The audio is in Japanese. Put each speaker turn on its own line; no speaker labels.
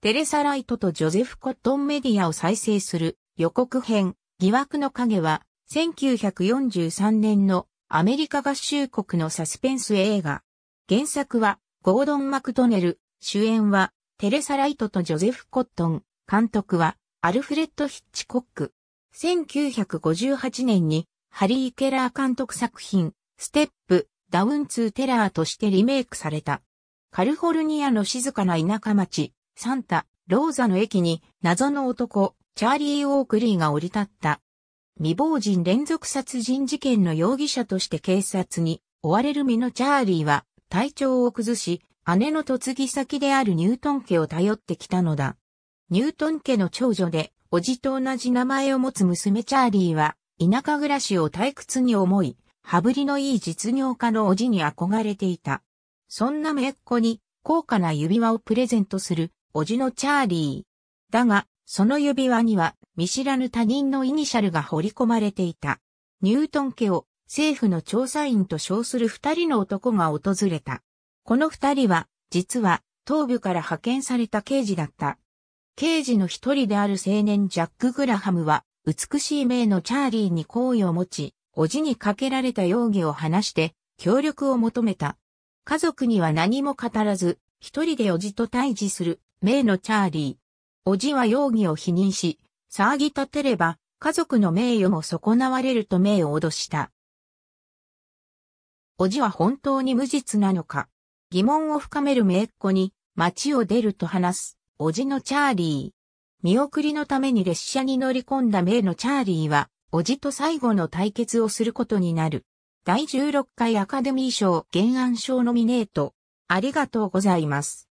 テレサ・ライトとジョゼフ・コットンメディアを再生する予告編疑惑の影は1943年のアメリカ合衆国のサスペンス映画。原作はゴードン・マクドネル、主演はテレサ・ライトとジョゼフ・コットン、監督はアルフレッド・ヒッチコック。1958年にハリー・ケラー監督作品、ステップ、ダウン・ツー・テラーとしてリメイクされた。カルフォルニアの静かな田舎町、サンタ、ローザの駅に謎の男、チャーリー・オークリーが降り立った。未亡人連続殺人事件の容疑者として警察に追われる身のチャーリーは体調を崩し、姉の嫁ぎ先であるニュートン家を頼ってきたのだ。ニュートン家の長女で、おじと同じ名前を持つ娘チャーリーは、田舎暮らしを退屈に思い、羽振りのいい実業家のおじに憧れていた。そんなめっ子に、高価な指輪をプレゼントするおじのチャーリー。だが、その指輪には見知らぬ他人のイニシャルが彫り込まれていた。ニュートン家を政府の調査員と称する二人の男が訪れた。この二人は、実は、東部から派遣された刑事だった。刑事の一人である青年ジャック・グラハムは、美しい名のチャーリーに好意を持ち、おじにかけられた容疑を話して、協力を求めた。家族には何も語らず、一人でおじと対峙する名のチャーリー。おじは容疑を否認し、騒ぎ立てれば、家族の名誉も損なわれると名を脅した。おじは本当に無実なのか疑問を深める名っ子に、街を出ると話す、おじのチャーリー。見送りのために列車に乗り込んだ名のチャーリーは、おじと最後の対決をすることになる。第16回アカデミー賞原案賞ノミネート。ありがとうございます。